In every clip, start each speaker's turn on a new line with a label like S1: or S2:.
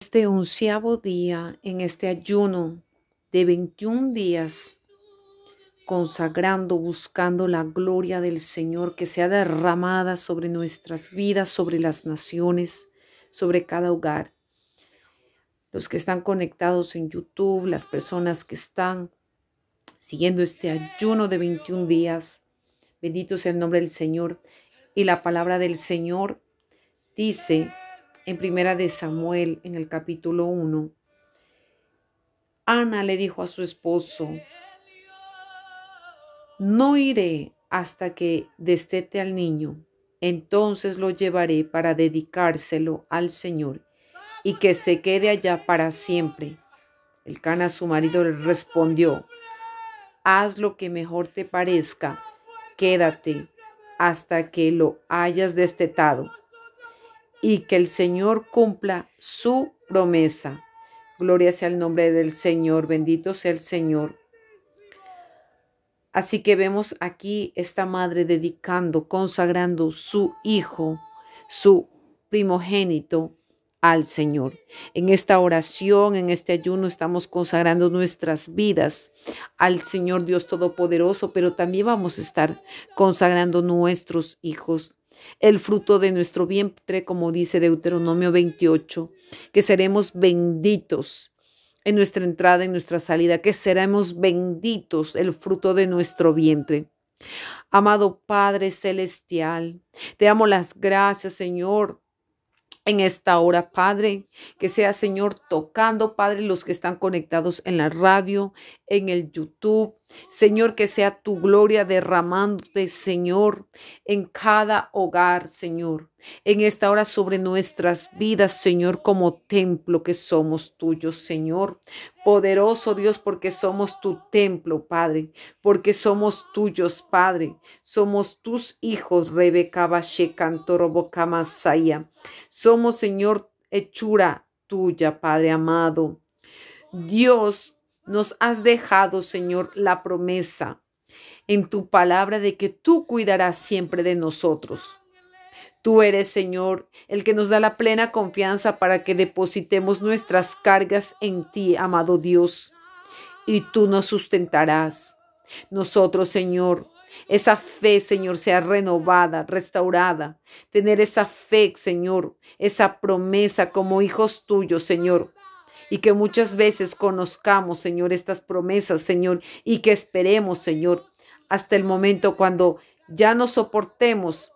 S1: este onceavo día, en este ayuno de 21 días, consagrando, buscando la gloria del Señor que sea derramada sobre nuestras vidas, sobre las naciones, sobre cada hogar. Los que están conectados en YouTube, las personas que están siguiendo este ayuno de 21 días, bendito sea el nombre del Señor. Y la palabra del Señor dice en Primera de Samuel, en el capítulo 1, Ana le dijo a su esposo, no iré hasta que destete al niño, entonces lo llevaré para dedicárselo al Señor y que se quede allá para siempre. El cana su marido le respondió, haz lo que mejor te parezca, quédate hasta que lo hayas destetado y que el Señor cumpla su promesa. Gloria sea el nombre del Señor, bendito sea el Señor. Así que vemos aquí esta madre dedicando, consagrando su hijo, su primogénito al Señor. En esta oración, en este ayuno, estamos consagrando nuestras vidas al Señor Dios Todopoderoso, pero también vamos a estar consagrando nuestros hijos el fruto de nuestro vientre, como dice Deuteronomio 28, que seremos benditos en nuestra entrada, en nuestra salida, que seremos benditos el fruto de nuestro vientre. Amado Padre Celestial, te damos las gracias, Señor, en esta hora, Padre. Que sea, Señor, tocando, Padre, los que están conectados en la radio, en el YouTube. Señor, que sea tu gloria derramándote, Señor, en cada hogar, Señor. En esta hora sobre nuestras vidas, Señor, como templo que somos tuyos, Señor. Poderoso Dios, porque somos tu templo, Padre, porque somos tuyos, Padre. Somos tus hijos, Rebeca Bashe, Masaya. Somos, Señor, hechura tuya, Padre amado. Dios, nos has dejado, Señor, la promesa en tu palabra de que tú cuidarás siempre de nosotros. Tú eres, Señor, el que nos da la plena confianza para que depositemos nuestras cargas en ti, amado Dios, y tú nos sustentarás. Nosotros, Señor, esa fe, Señor, sea renovada, restaurada. Tener esa fe, Señor, esa promesa como hijos tuyos, Señor, y que muchas veces conozcamos, Señor, estas promesas, Señor, y que esperemos, Señor, hasta el momento cuando ya no soportemos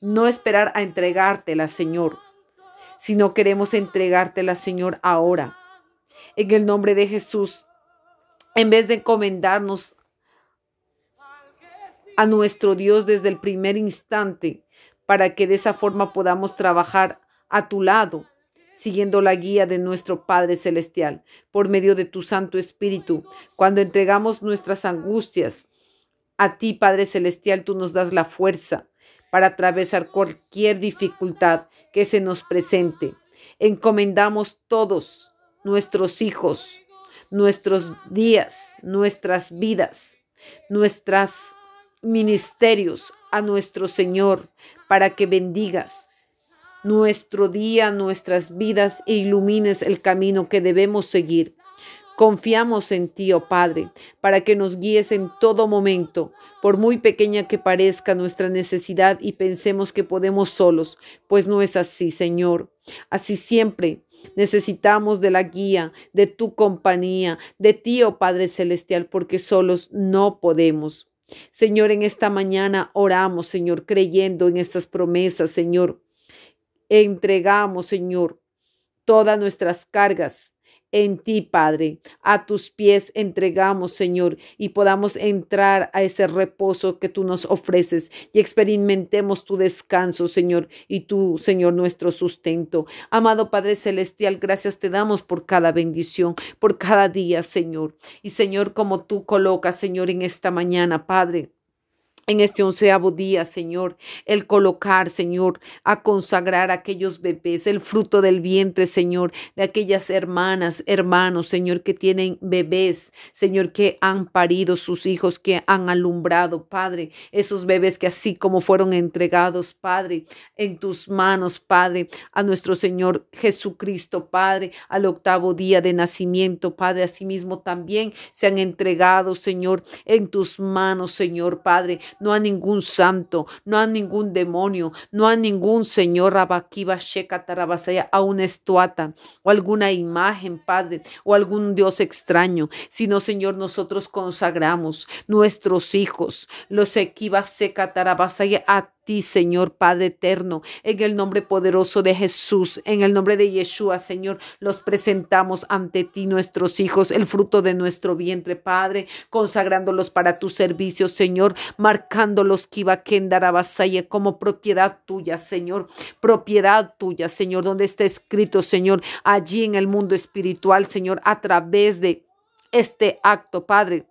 S1: no esperar a entregártela, Señor, sino queremos entregártela, Señor, ahora. En el nombre de Jesús, en vez de encomendarnos a nuestro Dios desde el primer instante, para que de esa forma podamos trabajar a tu lado, siguiendo la guía de nuestro Padre Celestial, por medio de tu Santo Espíritu, cuando entregamos nuestras angustias. A ti, Padre Celestial, tú nos das la fuerza para atravesar cualquier dificultad que se nos presente. Encomendamos todos nuestros hijos, nuestros días, nuestras vidas, nuestros ministerios a nuestro Señor, para que bendigas, nuestro día, nuestras vidas e ilumines el camino que debemos seguir. Confiamos en ti, oh Padre, para que nos guíes en todo momento, por muy pequeña que parezca nuestra necesidad y pensemos que podemos solos, pues no es así, Señor. Así siempre Necesitamos de la guía, de tu compañía, de ti, oh Padre Celestial, porque solos no podemos. Señor, en esta mañana oramos, Señor, creyendo en estas promesas, Señor entregamos, Señor, todas nuestras cargas. En ti, Padre, a tus pies entregamos, Señor, y podamos entrar a ese reposo que tú nos ofreces y experimentemos tu descanso, Señor, y tú, Señor, nuestro sustento. Amado Padre Celestial, gracias te damos por cada bendición, por cada día, Señor. Y, Señor, como tú colocas, Señor, en esta mañana, Padre en este onceavo día, Señor, el colocar, Señor, a consagrar a aquellos bebés, el fruto del vientre, Señor, de aquellas hermanas, hermanos, Señor, que tienen bebés, Señor, que han parido sus hijos, que han alumbrado, Padre, esos bebés que así como fueron entregados, Padre, en tus manos, Padre, a nuestro Señor Jesucristo, Padre, al octavo día de nacimiento, Padre, asimismo también se han entregado, Señor, en tus manos, Señor, Padre no a ningún santo, no a ningún demonio, no a ningún señor Rabakiba a una estuata o alguna imagen, Padre, o algún Dios extraño, sino Señor, nosotros consagramos nuestros hijos, los Ekiba Tarabasaya, a ti, Señor Padre eterno, en el nombre poderoso de Jesús, en el nombre de Yeshua, Señor, los presentamos ante ti nuestros hijos, el fruto de nuestro vientre, Padre, consagrándolos para tu servicio, Señor, marcándolos Kendarabasaye como propiedad tuya, Señor, propiedad tuya, Señor, donde está escrito, Señor, allí en el mundo espiritual, Señor, a través de este acto, Padre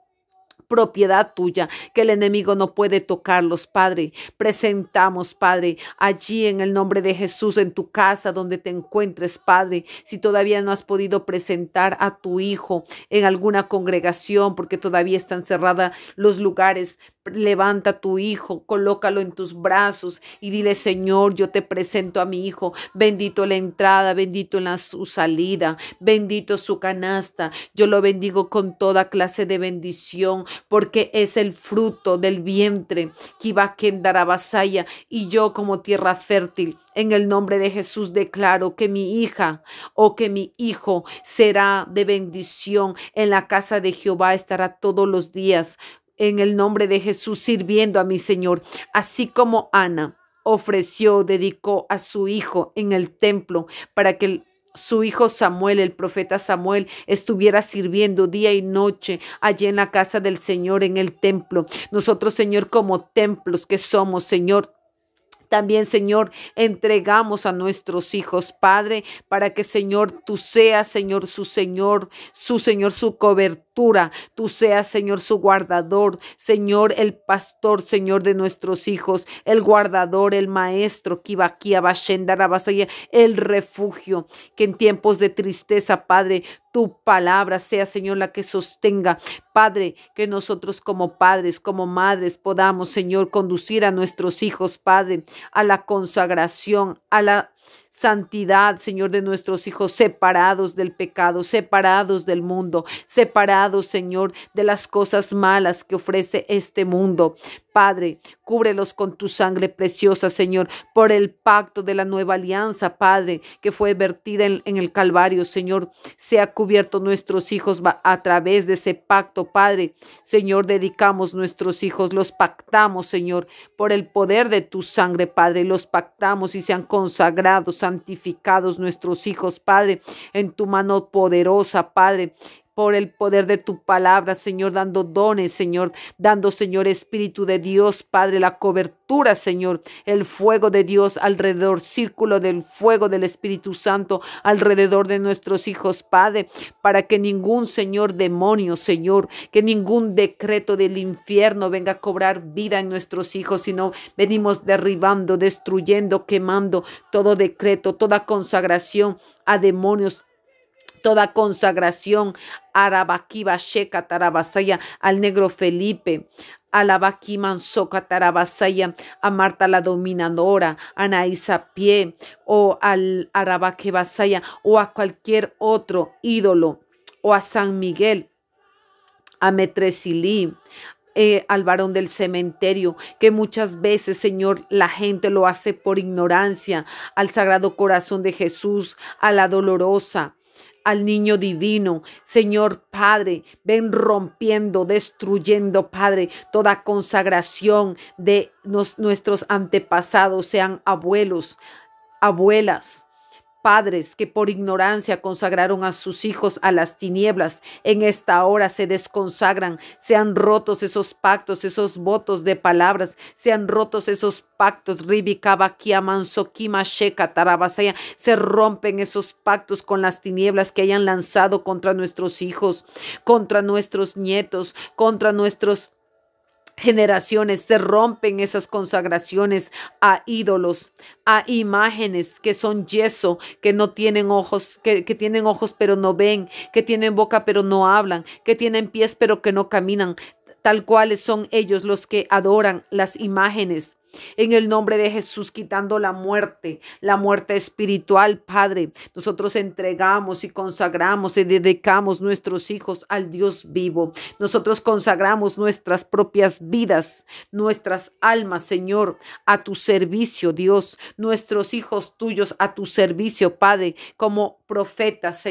S1: propiedad tuya, que el enemigo no puede tocarlos, Padre. Presentamos, Padre, allí en el nombre de Jesús, en tu casa donde te encuentres, Padre, si todavía no has podido presentar a tu hijo en alguna congregación porque todavía están cerradas los lugares, Levanta tu hijo, colócalo en tus brazos y dile, Señor, yo te presento a mi hijo. Bendito la entrada, bendito en la, su salida, bendito su canasta. Yo lo bendigo con toda clase de bendición porque es el fruto del vientre. a vasaya y yo como tierra fértil. En el nombre de Jesús declaro que mi hija o que mi hijo será de bendición. En la casa de Jehová estará todos los días en el nombre de Jesús sirviendo a mi Señor, así como Ana ofreció, dedicó a su hijo en el templo para que su hijo Samuel, el profeta Samuel, estuviera sirviendo día y noche allí en la casa del Señor, en el templo. Nosotros, Señor, como templos que somos, Señor, también, Señor, entregamos a nuestros hijos, Padre, para que, Señor, tú seas, Señor, su Señor, su Señor, su cobertura. Tú seas, Señor, su guardador, Señor, el pastor, Señor, de nuestros hijos, el guardador, el maestro, el refugio, que en tiempos de tristeza, Padre, tu palabra sea, Señor, la que sostenga. Padre, que nosotros como padres, como madres, podamos, Señor, conducir a nuestros hijos, Padre, a la consagración, a la santidad, Señor, de nuestros hijos, separados del pecado, separados del mundo, separados, Señor, de las cosas malas que ofrece este mundo. Padre, cúbrelos con tu sangre preciosa, Señor, por el pacto de la nueva alianza, Padre, que fue vertida en, el Calvario, Señor. Sea cubierto nuestros hijos a través de ese pacto, Padre. Señor, dedicamos nuestros hijos, los pactamos, Señor, por el poder de tu sangre, Padre. Los pactamos y sean consagrados santificados nuestros hijos, Padre, en tu mano poderosa, Padre, por el poder de tu palabra, Señor, dando dones, Señor, dando, Señor, Espíritu de Dios, Padre, la cobertura, Señor, el fuego de Dios alrededor, círculo del fuego del Espíritu Santo alrededor de nuestros hijos, Padre, para que ningún, Señor, demonio, Señor, que ningún decreto del infierno venga a cobrar vida en nuestros hijos, sino venimos derribando, destruyendo, quemando todo decreto, toda consagración a demonios toda consagración, a Tarabasaya, al negro Felipe, a la a Marta la Dominadora, a Pie, o al Arabaque Basaya, o a cualquier otro ídolo, o a San Miguel, a Metresilí, eh, al varón del cementerio, que muchas veces, Señor, la gente lo hace por ignorancia, al Sagrado Corazón de Jesús, a la Dolorosa, al niño divino. Señor Padre, ven rompiendo, destruyendo, Padre, toda consagración de nuestros antepasados, sean abuelos, abuelas, padres que por ignorancia consagraron a sus hijos a las tinieblas, en esta hora se desconsagran, sean rotos esos pactos, esos votos de palabras, sean rotos esos pactos, se rompen esos pactos con las tinieblas que hayan lanzado contra nuestros hijos, contra nuestros nietos, contra nuestros generaciones se rompen esas consagraciones a ídolos, a imágenes que son yeso, que no tienen ojos, que, que, tienen ojos pero no ven, que tienen boca pero no hablan, que tienen pies pero que no caminan, tal cuales son ellos los que adoran las imágenes en el nombre de Jesús, quitando la muerte, la muerte espiritual, Padre. Nosotros entregamos y consagramos y dedicamos nuestros hijos al Dios vivo. Nosotros consagramos nuestras propias vidas, nuestras almas, Señor, a tu servicio, Dios. Nuestros hijos tuyos a tu servicio, Padre, como profetas,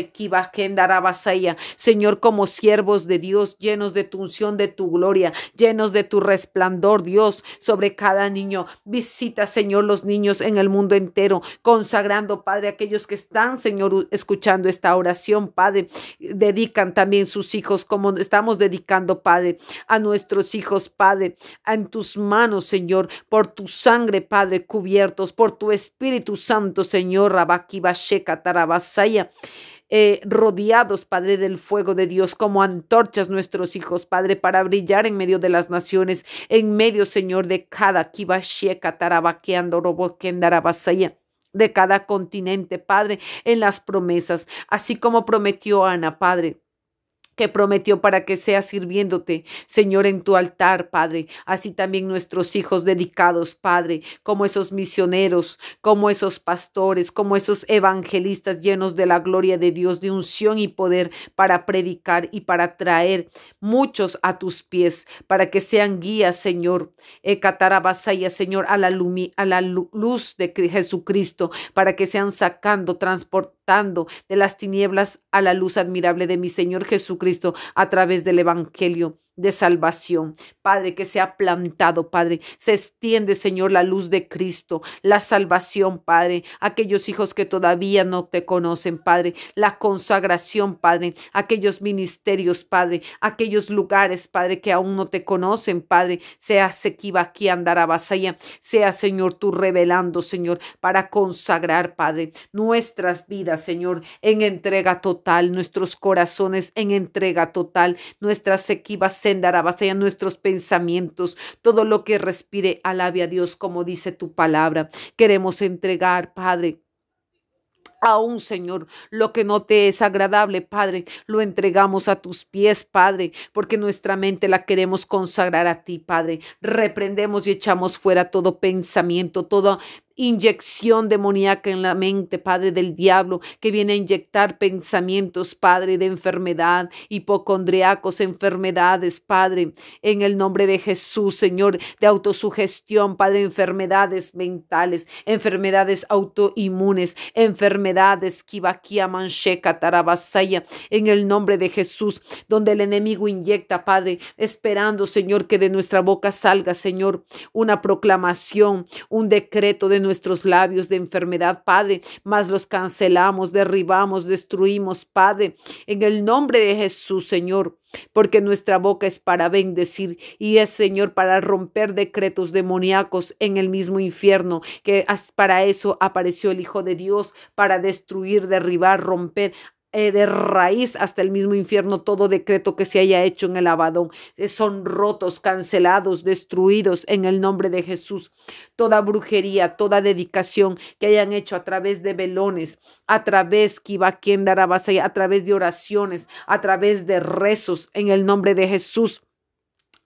S1: Señor, como siervos de Dios, llenos de tu unción, de tu gloria, llenos de tu resplandor, Dios, sobre cada niño Visita, Señor, los niños en el mundo entero, consagrando, Padre, aquellos que están, Señor, escuchando esta oración, Padre. Dedican también sus hijos, como estamos dedicando, Padre, a nuestros hijos, Padre, en tus manos, Señor, por tu sangre, Padre, cubiertos, por tu Espíritu Santo, Señor, Rabaki Tarabasaya. Eh, rodeados, Padre, del fuego de Dios, como antorchas nuestros hijos, Padre, para brillar en medio de las naciones, en medio, Señor, de cada kibashieka, tarabaqueando, roboquendarabasaya de cada continente, Padre, en las promesas, así como prometió Ana, Padre que prometió para que sea sirviéndote, Señor, en tu altar, Padre. Así también nuestros hijos dedicados, Padre, como esos misioneros, como esos pastores, como esos evangelistas llenos de la gloria de Dios, de unción y poder para predicar y para traer muchos a tus pies, para que sean guías, Señor, Catarabasaya, Señor, a la, a la luz de Jesucristo, para que sean sacando, transportando de las tinieblas a la luz admirable de mi Señor Jesucristo a través del Evangelio de salvación. Padre, que se ha plantado, Padre. Se extiende, Señor, la luz de Cristo, la salvación, Padre. Aquellos hijos que todavía no te conocen, Padre. La consagración, Padre. Aquellos ministerios, Padre. Aquellos lugares, Padre, que aún no te conocen, Padre. Sea Sequiba aquí a Basalla, Sea, Señor, tú revelando, Señor, para consagrar, Padre, nuestras vidas, Señor, en entrega total, nuestros corazones en entrega total, nuestras sequibas a nuestros pensamientos, todo lo que respire, alabe a Dios, como dice tu palabra. Queremos entregar, Padre, a un Señor, lo que no te es agradable, Padre, lo entregamos a tus pies, Padre, porque nuestra mente la queremos consagrar a ti, Padre. Reprendemos y echamos fuera todo pensamiento, todo inyección demoníaca en la mente, Padre del diablo, que viene a inyectar pensamientos, Padre, de enfermedad, hipocondriacos, enfermedades, Padre, en el nombre de Jesús, Señor, de autosugestión, Padre, enfermedades mentales, enfermedades autoinmunes, enfermedades, kibakia, mancheca, tarabasaya, en el nombre de Jesús, donde el enemigo inyecta, Padre, esperando, Señor, que de nuestra boca salga, Señor, una proclamación, un decreto de nuestros labios de enfermedad, Padre, mas los cancelamos, derribamos, destruimos, Padre, en el nombre de Jesús, Señor porque nuestra boca es para bendecir y es, Señor, para romper decretos demoníacos en el mismo infierno, que para eso apareció el Hijo de Dios, para destruir, derribar, romper eh, de raíz hasta el mismo infierno todo decreto que se haya hecho en el Abadón. Eh, son rotos, cancelados, destruidos en el nombre de Jesús. Toda brujería, toda dedicación que hayan hecho a través de velones, a través dará base a través de oraciones, a través de rezos en el nombre de Jesús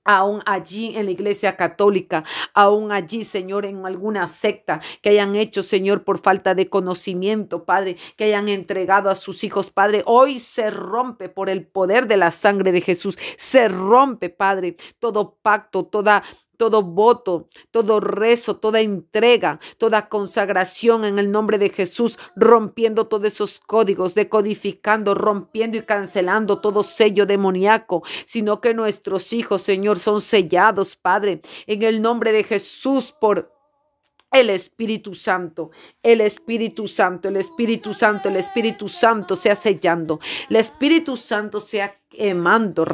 S1: aún allí en la iglesia católica, aún allí, Señor, en alguna secta que hayan hecho, Señor, por falta de conocimiento, Padre, que hayan entregado a sus hijos, Padre, hoy se rompe por el poder de la sangre de Jesús, se rompe, Padre, todo pacto, toda todo voto, todo rezo, toda entrega, toda consagración en el nombre de Jesús, rompiendo todos esos códigos, decodificando, rompiendo y cancelando todo sello demoníaco, sino que nuestros hijos, Señor, son sellados, Padre, en el nombre de Jesús por el Espíritu Santo, el Espíritu Santo, el Espíritu Santo, el Espíritu Santo sea sellando, el Espíritu Santo sea quemando,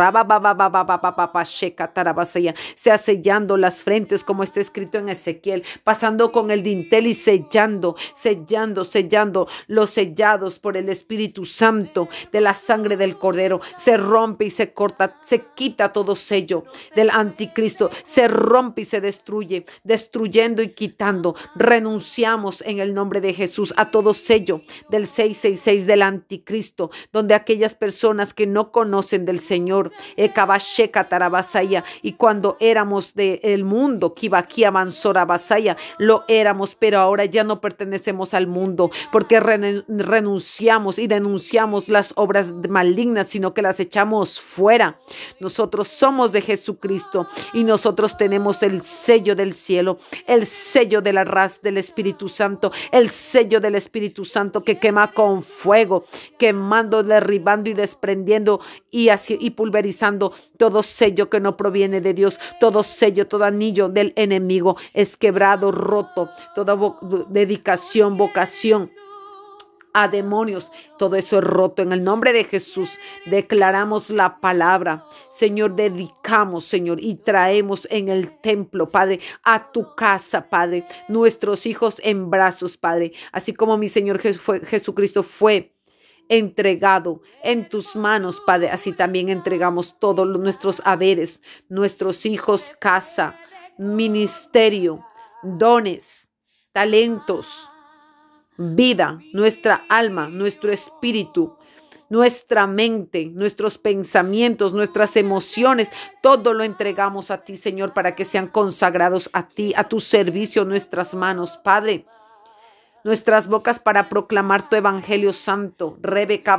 S1: sea sellando las frentes como está escrito en Ezequiel, pasando con el dintel y sellando, sellando, sellando los sellados por el Espíritu Santo de la sangre del Cordero. Se rompe y se corta, se quita todo sello del anticristo, se rompe y se destruye, destruyendo y quitando. Renunciamos en el nombre de Jesús a todo sello del 666 del anticristo, donde aquellas personas que no conocen en del Señor. Eh, y cuando éramos del mundo, Basaya, lo éramos, pero ahora ya no pertenecemos al mundo porque renunciamos y denunciamos las obras malignas, sino que las echamos fuera. Nosotros somos de Jesucristo y nosotros tenemos el sello del cielo, el sello de la raza del Espíritu Santo, el sello del Espíritu Santo que quema con fuego, quemando, derribando y desprendiendo y, pulverizando todo sello que no proviene de Dios, todo sello, todo anillo del enemigo es quebrado, roto, toda dedicación, vocación a demonios. Todo eso es roto. En el nombre de Jesús declaramos la palabra. Señor, dedicamos, Señor, y traemos en el templo, Padre, a tu casa, Padre, nuestros hijos en brazos, Padre. Así como mi Señor Jesucristo fue entregado en tus manos, Padre. Así también entregamos todos nuestros haberes, nuestros hijos, casa, ministerio, dones, talentos, vida, nuestra alma, nuestro espíritu, nuestra mente, nuestros pensamientos, nuestras emociones, todo lo entregamos a ti, Señor, para que sean consagrados a ti, a tu servicio, nuestras manos, Padre nuestras bocas para proclamar tu evangelio santo. Rebeca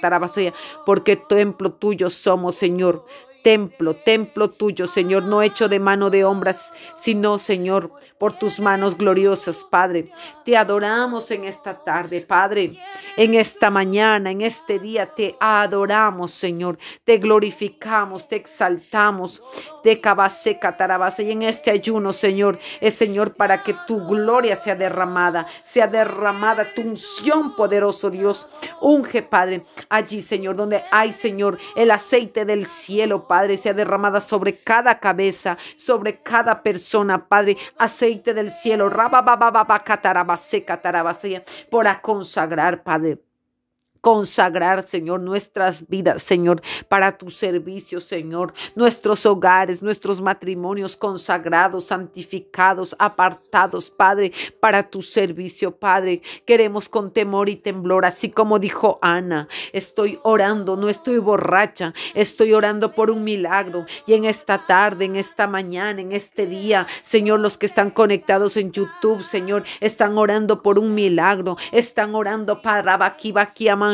S1: Tarabasea, porque templo tuyo somos, Señor. Templo, templo tuyo, Señor, no hecho de mano de hombres, sino, Señor, por tus manos gloriosas, Padre. Te adoramos en esta tarde, Padre, en esta mañana, en este día, te adoramos, Señor. Te glorificamos, te exaltamos de cabase, catarabase. Y en este ayuno, Señor, es Señor para que tu gloria sea derramada, sea derramada tu unción poderoso, Dios. Unge, Padre, allí, Señor, donde hay, Señor, el aceite del cielo, Padre, sea derramada sobre cada cabeza, sobre cada persona, Padre, aceite del cielo, baba catarabase, catarabase, para consagrar, Padre consagrar, Señor, nuestras vidas, Señor, para tu servicio, Señor, nuestros hogares, nuestros matrimonios consagrados, santificados, apartados, Padre, para tu servicio, Padre. Queremos con temor y temblor, así como dijo Ana, estoy orando, no estoy borracha, estoy orando por un milagro. Y en esta tarde, en esta mañana, en este día, Señor, los que están conectados en YouTube, Señor, están orando por un milagro, están orando para va aquí amando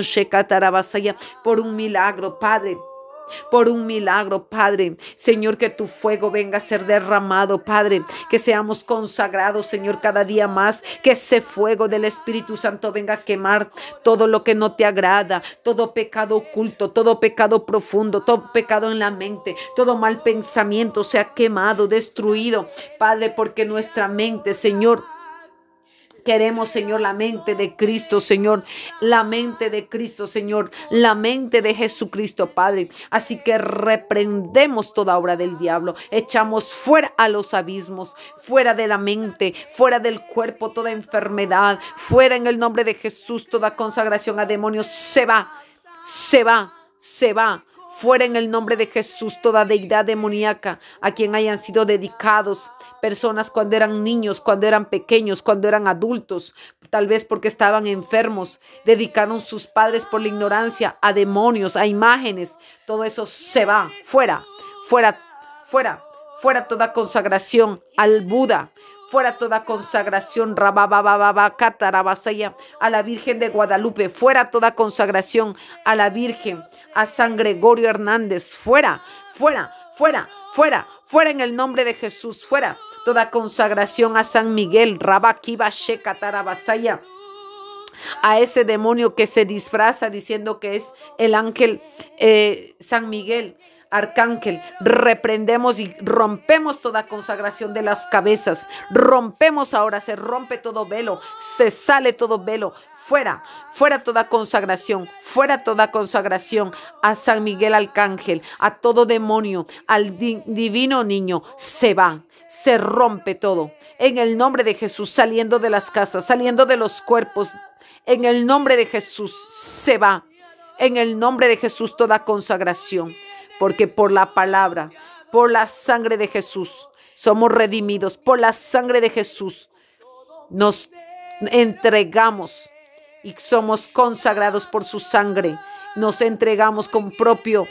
S1: por un milagro, Padre por un milagro, Padre. Señor, que tu fuego venga a ser derramado, Padre. Que seamos consagrados, Señor, cada día más. Que ese fuego del Espíritu Santo venga a quemar todo lo que no te agrada, todo pecado oculto, todo pecado profundo, todo pecado en la mente, todo mal pensamiento sea quemado, destruido, Padre, porque nuestra mente, Señor, Queremos, Señor, la mente de Cristo, Señor. La mente de Cristo, Señor. La mente de Jesucristo, Padre. Así que reprendemos toda obra del diablo. Echamos fuera a los abismos, fuera de la mente, fuera del cuerpo, toda enfermedad. Fuera en el nombre de Jesús, toda consagración a demonios. Se va, se va, se va Fuera en el nombre de Jesús toda deidad demoníaca a quien hayan sido dedicados personas cuando eran niños, cuando eran pequeños, cuando eran adultos, tal vez porque estaban enfermos, dedicaron sus padres por la ignorancia a demonios, a imágenes. Todo eso se va, fuera, fuera, fuera, fuera toda consagración al Buda, fuera toda consagración, a la Virgen de Guadalupe, fuera toda consagración a la Virgen, a San Gregorio Hernández, fuera, fuera, fuera, fuera, fuera en el nombre de Jesús, fuera toda consagración a San Miguel, Rabakiba Shekatarabasaya a ese demonio que se disfraza diciendo que es el ángel eh, San Miguel. Arcángel, reprendemos y rompemos toda consagración de las cabezas. Rompemos ahora, se rompe todo velo, se sale todo velo. Fuera, fuera toda consagración, fuera toda consagración a San Miguel Arcángel, a todo demonio, al divino niño. Se va, se rompe todo. En el nombre de Jesús, saliendo de las casas, saliendo de los cuerpos. En el nombre de Jesús se va. En el nombre de Jesús toda consagración porque por la palabra, por la sangre de Jesús, somos redimidos, por la sangre de Jesús nos entregamos y somos consagrados por su sangre, nos entregamos con propio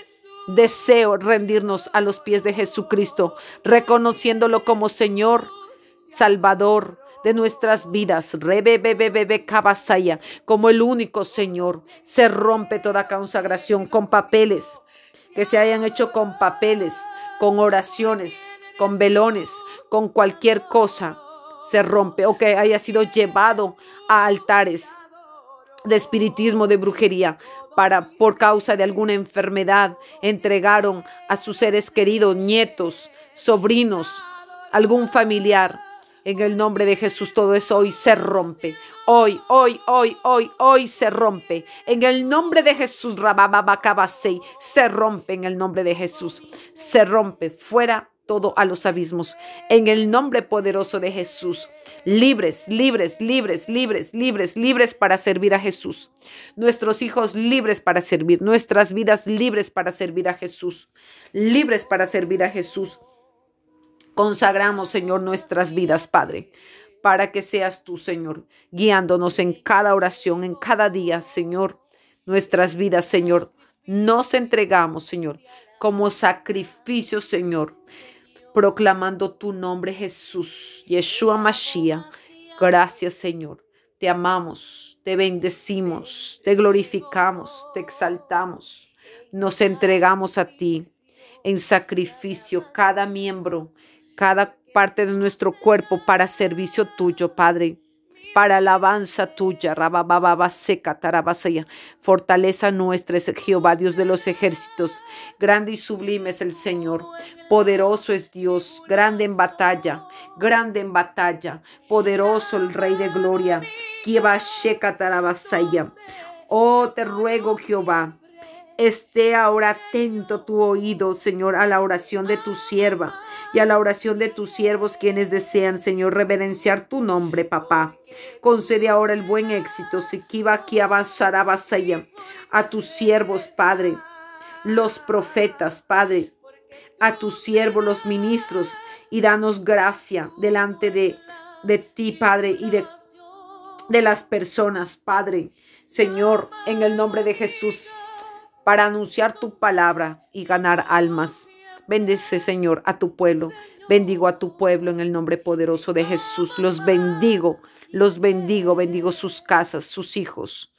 S1: deseo rendirnos a los pies de Jesucristo, reconociéndolo como Señor, Salvador de nuestras vidas, como el único Señor. Se rompe toda consagración con papeles, que se hayan hecho con papeles, con oraciones, con velones, con cualquier cosa, se rompe o que haya sido llevado a altares de espiritismo, de brujería, para por causa de alguna enfermedad entregaron a sus seres queridos, nietos, sobrinos, algún familiar en el nombre de Jesús todo eso hoy se rompe. Hoy, hoy, hoy, hoy, hoy se rompe. En el nombre de Jesús, Rabababacabasei, se rompe en el nombre de Jesús. Se rompe fuera todo a los abismos. En el nombre poderoso de Jesús. Libres, libres, libres, libres, libres, libres para servir a Jesús. Nuestros hijos libres para servir. Nuestras vidas libres para servir a Jesús. Libres para servir a Jesús. Consagramos, Señor, nuestras vidas, Padre, para que seas tú, Señor, guiándonos en cada oración, en cada día, Señor, nuestras vidas, Señor. Nos entregamos, Señor, como sacrificio, Señor, proclamando tu nombre, Jesús, Yeshua Mashiach. Gracias, Señor. Te amamos, te bendecimos, te glorificamos, te exaltamos. Nos entregamos a ti en sacrificio cada miembro cada parte de nuestro cuerpo para servicio tuyo, Padre, para alabanza tuya, seca, fortaleza nuestra es Jehová, Dios de los ejércitos, grande y sublime es el Señor, poderoso es Dios, grande en batalla, grande en batalla, poderoso el Rey de gloria, Oh, te ruego, Jehová, esté ahora atento tu oído, Señor, a la oración de tu sierva y a la oración de tus siervos quienes desean, Señor, reverenciar tu nombre, papá. Concede ahora el buen éxito, que a tus siervos, Padre, los profetas, Padre, a tus siervos, los ministros, y danos gracia delante de, de ti, Padre, y de, de las personas, Padre. Señor, en el nombre de Jesús para anunciar tu palabra y ganar almas. Bendice, Señor, a tu pueblo. Bendigo a tu pueblo en el nombre poderoso de Jesús. Los bendigo, los bendigo, bendigo sus casas, sus hijos,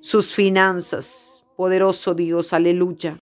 S1: sus finanzas. Poderoso Dios, aleluya.